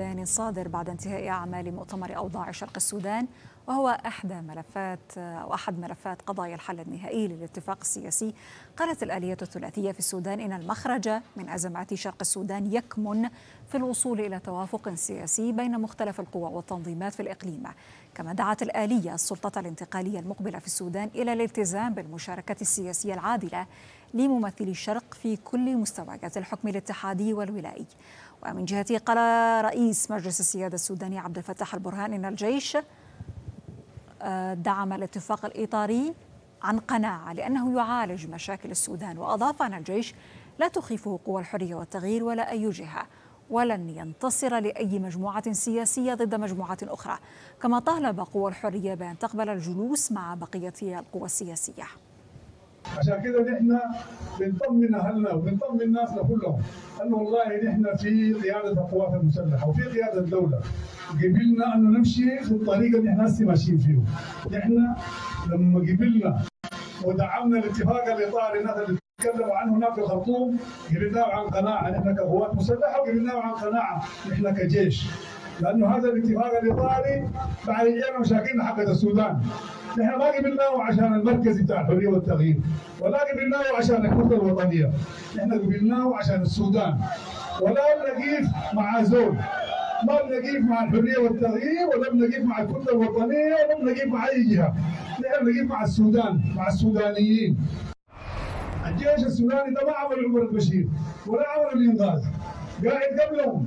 السوداني صادر بعد انتهاء أعمال مؤتمر أوضاع شرق السودان وهو أحدى ملفات أو أحد ملفات قضايا الحل النهائي للاتفاق السياسي قالت الآلية الثلاثية في السودان إن المخرج من أزمات شرق السودان يكمن في الوصول إلى توافق سياسي بين مختلف القوى والتنظيمات في الإقليم كما دعت الآلية السلطة الانتقالية المقبلة في السودان إلى الالتزام بالمشاركة السياسية العادلة لممثلي الشرق في كل مستويات الحكم الاتحادي والولائي ومن جهته قال رئيس مجلس السيادة السوداني عبد الفتاح البرهان إن الجيش آه، دعم الاتفاق الإطاري عن قناعة لأنه يعالج مشاكل السودان وأضاف أن الجيش لا تخيفه قوى الحرية والتغيير ولا أي جهة ولن ينتصر لأي مجموعة سياسية ضد مجموعة أخرى كما طالب قوى الحرية بأن تقبل الجلوس مع بقية القوى السياسية عشان كده نحن بنطمن اهلنا وبنطمن الناس كلهم انه والله نحن في قياده القوات المسلحه وفي قياده الدوله قبلنا انه نمشي في الطريق اللي احنا هسه ماشيين فيه نحن لما قبلنا ودعمنا الاتفاق الاطاري الناس اللي تكلموا عنه هناك في الخرطوم قبلناه عن قناعه نحن كقوات مسلحه وقبلناه عن قناعه نحن كجيش لانه هذا الاتفاق الاطاري بعد اجينا مشاكلنا حقت السودان نحن ما قبلناه عشان المركزي بتاع الحريه والتغيير ولا قبلناه عشان الكتله الوطنيه نحن قبلناه عشان السودان ولا بنقيف مع زول ما بنقيف مع الحريه والتغيير ولا بنقيف مع الكتله الوطنيه ولا بنقيف مع اي جهه نحن بنقيف مع السودان مع السودانيين الجيش السوداني ده ما عمل عمر البشير ولا عمل الانقاذ قاعد قبلهم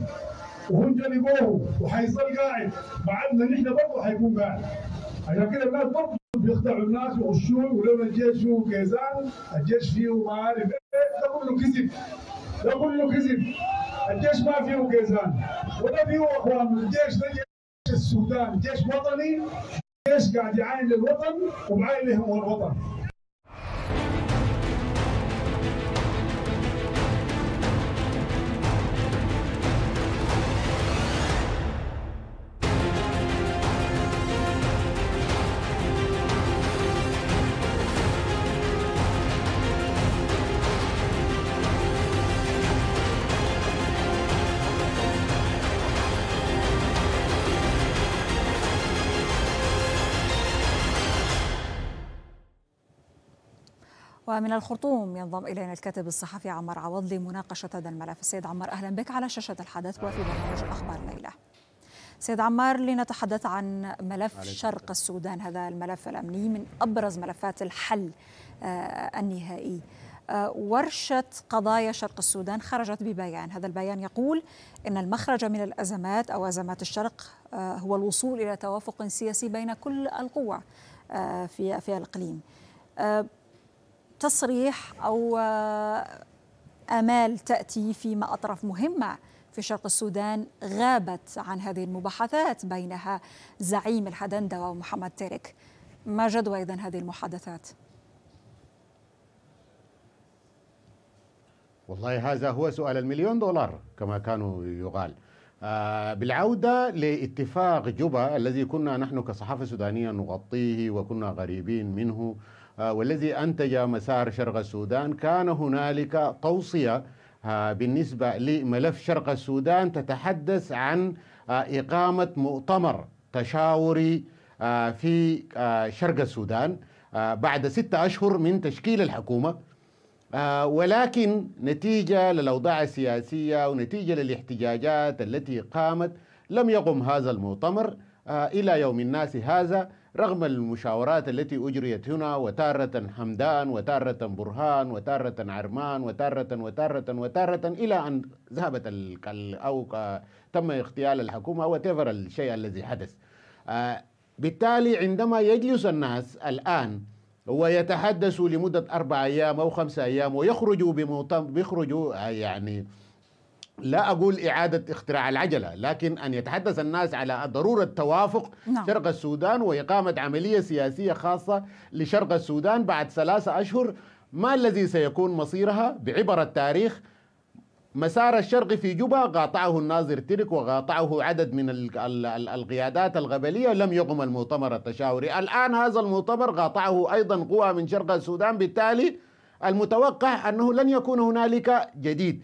وهم جنبوه وحيظل قاعد بعدنا نحن برضه حيكون قاعد عشان أيوة كده الناس برضه بيخدعوا الناس ويغشون ولما الجيش هو كيزان الجيش فيه ما عارف ايه له كله كذب ده له كذب الجيش ما فيه كيزان ولا فيه اخوان الجيش ده جيش السودان جيش وطني جيش قاعد يعاين للوطن ومعاين لهم الوطن ومن الخرطوم ينضم إلينا الكاتب الصحفي عمار عوض لمناقشة هذا الملف السيد عمار أهلا بك على شاشة الحدث وفي برنامج أخبار ليله سيد عمار لنتحدث عن ملف شرق السودان هذا الملف الأمني من أبرز ملفات الحل آه، النهائي آه، ورشة قضايا شرق السودان خرجت ببيان هذا البيان يقول إن المخرج من الأزمات أو أزمات الشرق آه، هو الوصول إلى توافق سياسي بين كل القوى في في الإقليم تصريح أو آه، آمال تأتي فيما أطرف مهمة في شرق السودان غابت عن هذه المباحثات بينها زعيم الحدندة ومحمد تيرك ما جدوى إذن هذه المحادثات؟ والله هذا هو سؤال المليون دولار كما كانوا يقال آه، بالعودة لاتفاق جوبا الذي كنا نحن كصحافة سودانية نغطيه وكنا غريبين منه آه، والذي أنتج مسار شرق السودان كان هنالك توصية آه، بالنسبة لملف شرق السودان تتحدث عن آه، إقامة مؤتمر تشاوري في شرق السودان بعد ستة أشهر من تشكيل الحكومة ولكن نتيجة للأوضاع السياسية ونتيجة للاحتجاجات التي قامت لم يقم هذا المؤتمر إلى يوم الناس هذا رغم المشاورات التي أجريت هنا وتارة حمدان وتارة برهان وتارة عرمان وتارة وتارة وتارة إلى أن ذهبت أو تم اغتيال الحكومة وتفر الشيء الذي حدث آه، بالتالي عندما يجلس الناس الآن ويتحدثوا لمدة أربع أيام أو خمسة أيام ويخرجوا بمطم... بيخرجوا يعني لا أقول إعادة اختراع العجلة لكن أن يتحدث الناس على ضرورة توافق نعم. شرق السودان وإقامة عملية سياسية خاصة لشرق السودان بعد ثلاثة أشهر ما الذي سيكون مصيرها بعبر التاريخ مسار الشرق في جوبا قاطعه الناظر ترك وقاطعه عدد من القيادات الغبلية لم يقم المؤتمر التشاوري الآن هذا المؤتمر قاطعه أيضا قوى من شرق السودان بالتالي المتوقع أنه لن يكون هنالك جديد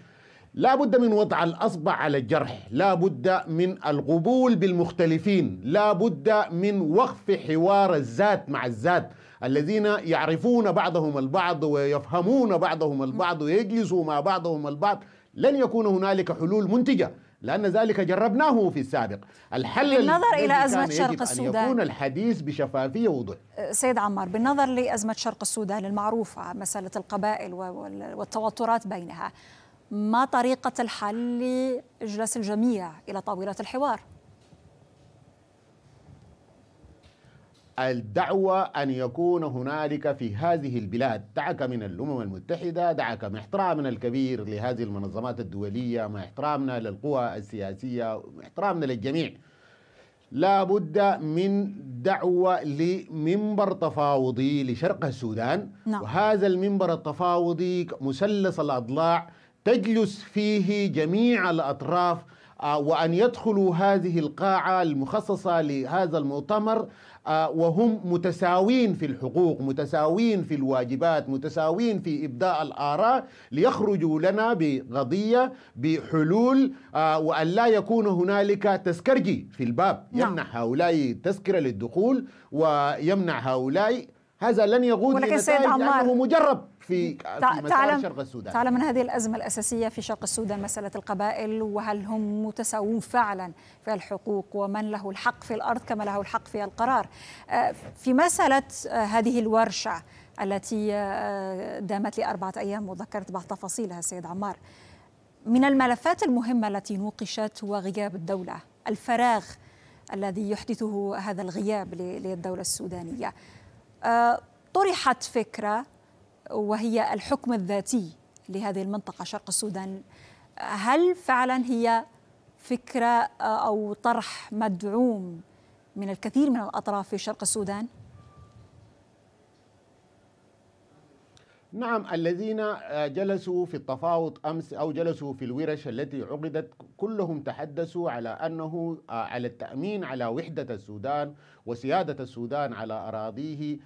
لا بد من وضع الأصبع على الجرح لا بد من القبول بالمختلفين لا بد من وقف حوار الذات مع الذات الذين يعرفون بعضهم البعض ويفهمون بعضهم البعض ويجلسوا مع بعضهم البعض لن يكون هنالك حلول منتجة لأن ذلك جربناه في السابق الحل بالنظر إلى أزمة شرق السودان أن يكون الحديث بشفافية ووضوح أه، سيد عمار بالنظر لأزمة شرق السودان المعروفة مسألة القبائل والتوترات بينها ما طريقة الحل لإجلاس الجميع إلى طاولة الحوار؟ الدعوة أن يكون هنالك في هذه البلاد دعك من الأمم المتحدة دعك من احترامنا الكبير لهذه المنظمات الدولية مع احترامنا للقوى السياسية احترامنا للجميع لا بد من دعوة لمنبر تفاوضي لشرق السودان نعم. وهذا المنبر التفاوضي مثلث الأضلاع تجلس فيه جميع الأطراف آه، وأن يدخلوا هذه القاعة المخصصة لهذا المؤتمر آه، وهم متساوين في الحقوق متساوين في الواجبات متساوين في إبداء الآراء ليخرجوا لنا بقضية بحلول آه، وأن لا يكون هنالك تسكرجي في الباب نعم. يمنع هؤلاء تسكرة للدخول ويمنع هؤلاء هذا لن يقود لنتائج لأنه مجرب في, في شرق السودان تعلم من هذه الأزمة الأساسية في شرق السودان مسألة القبائل وهل هم متساوون فعلا في الحقوق ومن له الحق في الأرض كما له الحق في القرار آه، في مسألة آه، هذه الورشة التي آه، دامت لأربعة أيام وذكرت بعض تفاصيلها السيد عمار من الملفات المهمة التي نوقشت هو غياب الدولة الفراغ الذي يحدثه هذا الغياب للدولة السودانية طرحت فكرة وهي الحكم الذاتي لهذه المنطقة شرق السودان هل فعلا هي فكرة آه، أو طرح مدعوم من الكثير من الأطراف في شرق السودان؟ نعم الذين آه، جلسوا في التفاوض امس او جلسوا في الورش التي عقدت كلهم تحدثوا على انه آه، على التامين على وحده السودان وسياده السودان على اراضيه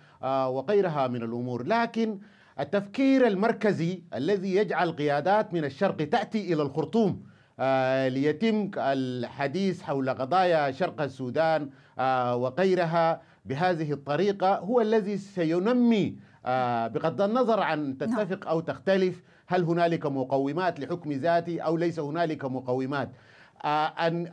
وغيرها من الامور لكن التفكير المركزي الذي يجعل قيادات من الشرق تأتي إلى الخرطوم آه، ليتم الحديث حول قضايا شرق السودان آه، وغيرها بهذه الطريقة هو الذي سينمي آه، بغض النظر عن نعم. تتفق أو تختلف هل هنالك مقومات لحكم ذاتي أو ليس هنالك مقومات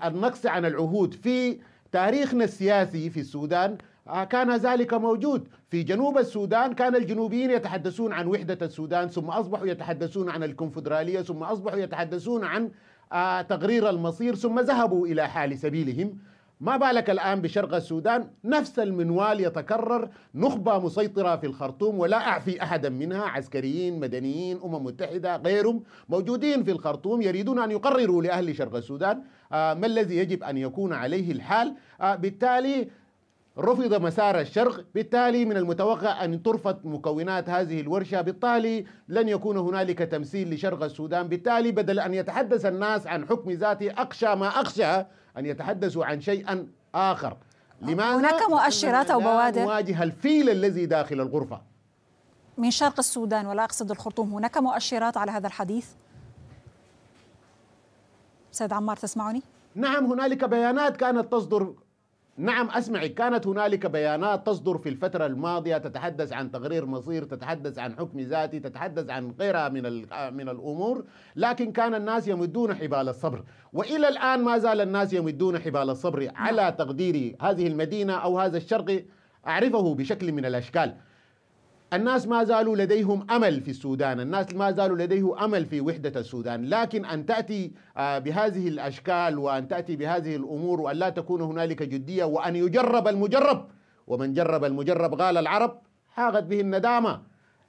النقص عن العهود في تاريخنا السياسي في السودان آه، كان ذلك موجود في جنوب السودان كان الجنوبيين يتحدثون عن وحدة السودان ثم أصبحوا يتحدثون عن الكونفدرالية ثم أصبحوا يتحدثون عن آه، تقرير المصير ثم ذهبوا إلى حال سبيلهم ما بالك الآن بشرق السودان نفس المنوال يتكرر نخبة مسيطرة في الخرطوم ولا أعفي أحدا منها عسكريين مدنيين أمم متحدة غيرهم موجودين في الخرطوم يريدون أن يقرروا لأهل شرق السودان آه، ما الذي يجب أن يكون عليه الحال بالتالي رفض مسار الشرق بالتالي من المتوقع أن ترفض مكونات هذه الورشة بالتالي لن يكون هنالك تمثيل لشرق السودان بالتالي بدل أن يتحدث الناس عن حكم ذاتي أخشى ما أخشى أن يتحدثوا عن شيء آخر لماذا؟ هناك مؤشرات أو بوادر نواجه الفيل الذي داخل الغرفة من شرق السودان ولا أقصد الخرطوم هناك مؤشرات على هذا الحديث؟ سيد عمار تسمعني؟ نعم هنالك بيانات كانت تصدر نعم اسمعي كانت هنالك بيانات تصدر في الفترة الماضية تتحدث عن تقرير مصير تتحدث عن حكم ذاتي تتحدث عن غيرها من من الأمور لكن كان الناس يمدون حبال الصبر وإلى الآن ما زال الناس يمدون حبال الصبر على تقدير هذه المدينة أو هذا الشرق أعرفه بشكل من الأشكال الناس ما زالوا لديهم امل في السودان، الناس ما زالوا لديه امل في وحده السودان، لكن ان تاتي آه، بهذه الاشكال وان تاتي بهذه الامور وان لا تكون هنالك جديه وان يجرب المجرب ومن جرب المجرب قال العرب حاغت به الندامه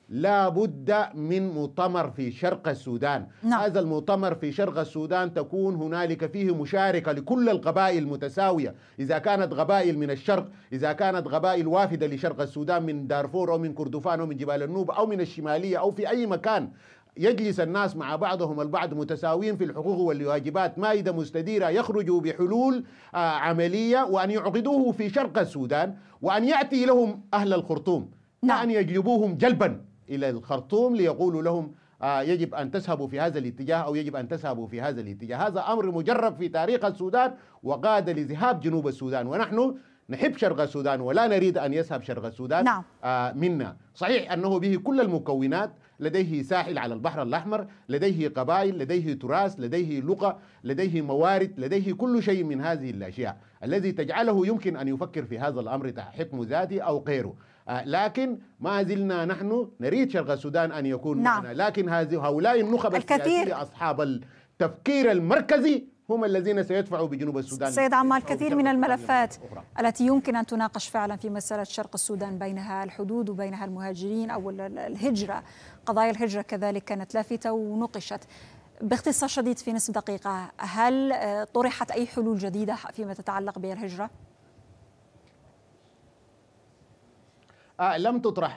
لا بد من مؤتمر في شرق السودان نعم. هذا المؤتمر في شرق السودان تكون هنالك فيه مشاركة لكل القبائل متساوية إذا كانت قبائل من الشرق إذا كانت قبائل وافدة لشرق السودان من دارفور أو من كردفان أو من جبال النوب أو من الشمالية أو في أي مكان يجلس الناس مع بعضهم البعض متساويين في الحقوق والواجبات مائدة مستديرة يخرجوا بحلول آه، عملية وأن يعقدوه في شرق السودان وأن يأتي لهم أهل الخرطوم نعم. وأن يجلبوهم جلباً إلى الخرطوم ليقولوا لهم آه، يجب أن تذهبوا في هذا الاتجاه أو يجب أن تذهبوا في هذا الاتجاه هذا أمر مجرب في تاريخ السودان وقاد لذهاب جنوب السودان ونحن نحب شرق السودان ولا نريد أن يذهب شرق السودان نعم. آه، منا صحيح أنه به كل المكونات لديه ساحل على البحر الأحمر لديه قبائل لديه تراث لديه لغة لديه موارد لديه كل شيء من هذه الأشياء الذي تجعله يمكن أن يفكر في هذا الأمر حكم ذاتي أو غيره آه، لكن ما زلنا نحن نريد شرق السودان أن يكون نعم. معنا لكن هؤلاء النخب الكثير أصحاب التفكير المركزي هم الذين سيدفعوا بجنوب السودان سيد عمار كثير من الملفات أخرى. التي يمكن أن تناقش فعلا في مسألة شرق السودان بينها الحدود وبينها المهاجرين أو الهجرة قضايا الهجرة كذلك كانت لافتة ونقشت باختصار شديد في نصف دقيقة هل آه، طرحت أي حلول جديدة فيما تتعلق بالهجرة؟ آه لم تطرح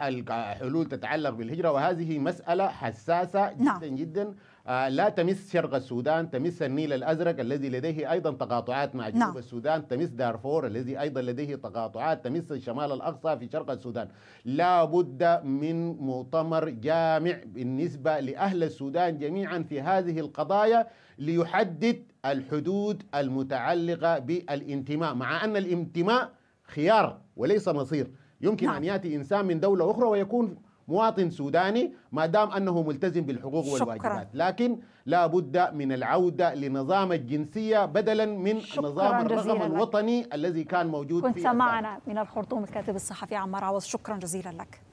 حلول تتعلق بالهجرة وهذه مسألة حساسة نعم. جدا نعم. جدا آه لا تمس شرق السودان تمس النيل الأزرق الذي لديه أيضا تقاطعات مع جنوب نعم. السودان تمس دارفور الذي أيضا لديه تقاطعات تمس الشمال الأقصى في شرق السودان لا بد من مؤتمر جامع بالنسبة لأهل السودان جميعا في هذه القضايا ليحدد الحدود المتعلقة بالانتماء مع أن الانتماء خيار وليس مصير يمكن نعم. أن يأتي إنسان من دولة أخرى ويكون مواطن سوداني ما دام أنه ملتزم بالحقوق شكرا. والواجبات لكن لا بد من العودة لنظام الجنسية بدلا من نظام الرقم الوطني الذي كان موجود كنت في كنت معنا من الخرطوم الكاتب الصحفي عمار عوض شكرا جزيلا لك